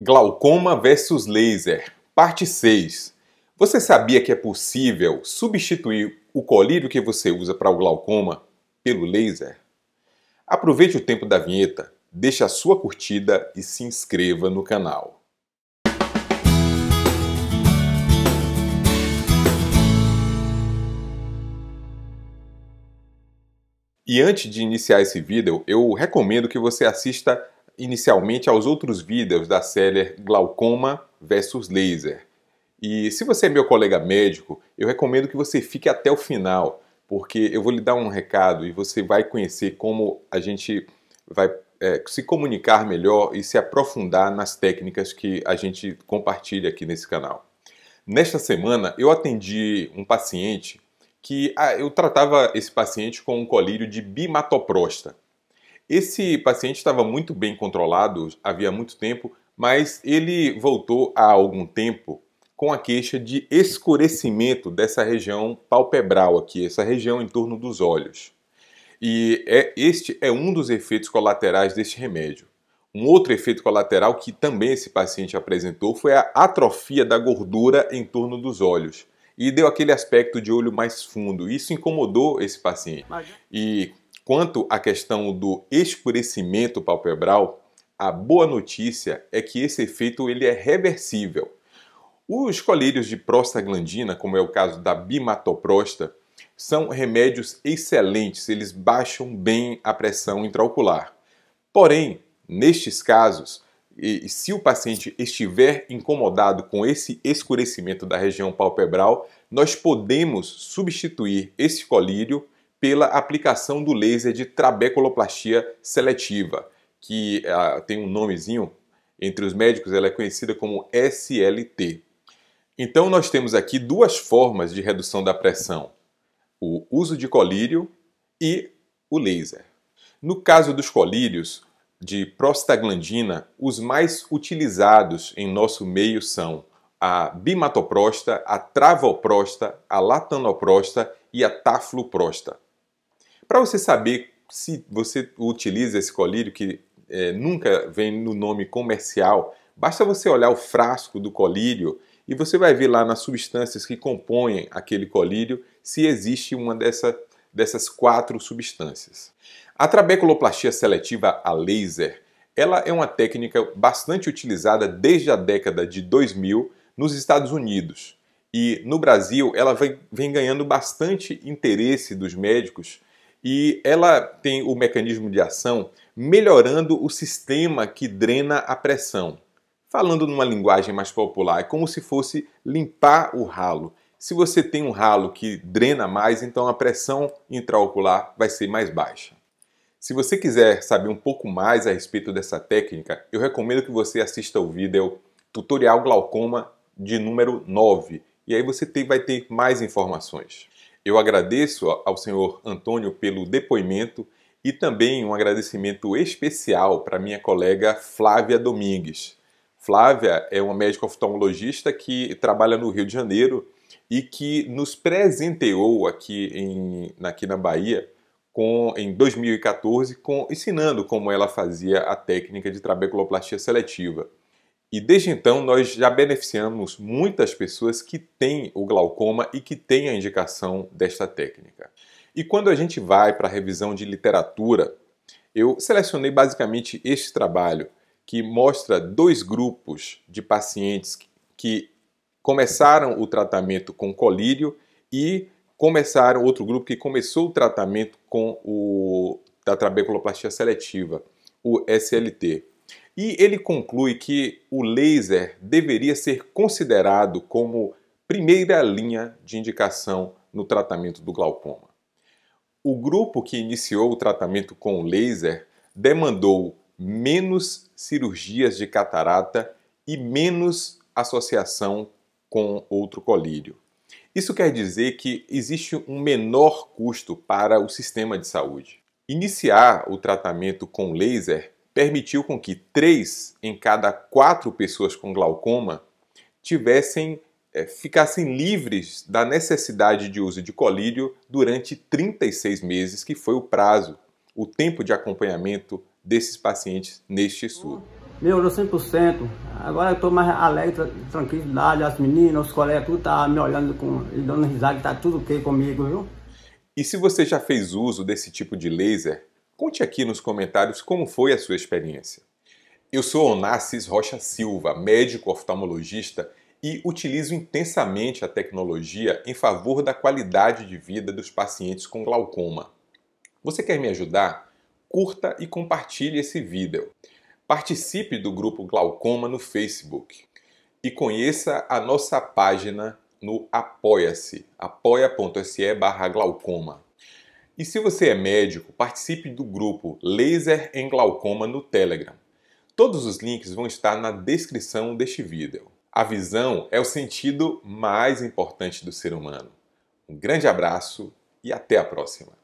Glaucoma versus laser, parte 6. Você sabia que é possível substituir o colírio que você usa para o glaucoma pelo laser? Aproveite o tempo da vinheta, deixe a sua curtida e se inscreva no canal. E antes de iniciar esse vídeo, eu recomendo que você assista inicialmente aos outros vídeos da série Glaucoma versus Laser. E se você é meu colega médico, eu recomendo que você fique até o final, porque eu vou lhe dar um recado e você vai conhecer como a gente vai é, se comunicar melhor e se aprofundar nas técnicas que a gente compartilha aqui nesse canal. Nesta semana eu atendi um paciente que ah, eu tratava esse paciente com um colírio de bimatoprosta. Esse paciente estava muito bem controlado havia muito tempo, mas ele voltou há algum tempo com a queixa de escurecimento dessa região palpebral aqui, essa região em torno dos olhos. E é, este é um dos efeitos colaterais deste remédio. Um outro efeito colateral que também esse paciente apresentou foi a atrofia da gordura em torno dos olhos e deu aquele aspecto de olho mais fundo. Isso incomodou esse paciente. E Quanto à questão do escurecimento palpebral, a boa notícia é que esse efeito ele é reversível. Os colírios de prostaglandina, como é o caso da bimatoprosta, são remédios excelentes, eles baixam bem a pressão intraocular. Porém, nestes casos, e se o paciente estiver incomodado com esse escurecimento da região palpebral, nós podemos substituir esse colírio pela aplicação do laser de trabeculoplastia seletiva, que uh, tem um nomezinho entre os médicos, ela é conhecida como SLT. Então nós temos aqui duas formas de redução da pressão: o uso de colírio e o laser. No caso dos colírios de prostaglandina, os mais utilizados em nosso meio são a bimatoprosta, a travoprosta, a latanoprosta e a tafluprosta. Para você saber se você utiliza esse colírio que é, nunca vem no nome comercial, basta você olhar o frasco do colírio e você vai ver lá nas substâncias que compõem aquele colírio se existe uma dessa, dessas quatro substâncias. A trabeculoplastia seletiva a laser, ela é uma técnica bastante utilizada desde a década de 2000 nos Estados Unidos. E no Brasil ela vem, vem ganhando bastante interesse dos médicos e ela tem o mecanismo de ação melhorando o sistema que drena a pressão. Falando numa linguagem mais popular, é como se fosse limpar o ralo. Se você tem um ralo que drena mais, então a pressão intraocular vai ser mais baixa. Se você quiser saber um pouco mais a respeito dessa técnica, eu recomendo que você assista o vídeo é Tutorial Glaucoma de número 9, e aí você tem, vai ter mais informações. Eu agradeço ao senhor Antônio pelo depoimento e também um agradecimento especial para minha colega Flávia Domingues. Flávia é uma médica oftalmologista que trabalha no Rio de Janeiro e que nos presenteou aqui, em, aqui na Bahia com, em 2014 com, ensinando como ela fazia a técnica de trabeculoplastia seletiva. E desde então nós já beneficiamos muitas pessoas que têm o glaucoma e que têm a indicação desta técnica. E quando a gente vai para a revisão de literatura, eu selecionei basicamente este trabalho que mostra dois grupos de pacientes que começaram o tratamento com colírio e começaram outro grupo que começou o tratamento com o da trabeculoplastia seletiva, o SLT. E ele conclui que o laser deveria ser considerado como primeira linha de indicação no tratamento do glaucoma. O grupo que iniciou o tratamento com o laser demandou menos cirurgias de catarata e menos associação com outro colírio. Isso quer dizer que existe um menor custo para o sistema de saúde. Iniciar o tratamento com laser permitiu com que três em cada quatro pessoas com glaucoma tivessem é, ficassem livres da necessidade de uso de colírio durante 36 meses, que foi o prazo, o tempo de acompanhamento desses pacientes neste estudo. Melhorou 100%. Agora eu estou mais alegre, tranquilidade, as meninas, os colegas, tudo está me olhando com, e dando risada, que tá tudo ok comigo, viu? E se você já fez uso desse tipo de laser, Conte aqui nos comentários como foi a sua experiência. Eu sou Onassis Rocha Silva, médico oftalmologista e utilizo intensamente a tecnologia em favor da qualidade de vida dos pacientes com glaucoma. Você quer me ajudar? Curta e compartilhe esse vídeo. Participe do grupo Glaucoma no Facebook e conheça a nossa página no Apoia-se, apoia.se barra glaucoma. E se você é médico, participe do grupo Laser em Glaucoma no Telegram. Todos os links vão estar na descrição deste vídeo. A visão é o sentido mais importante do ser humano. Um grande abraço e até a próxima!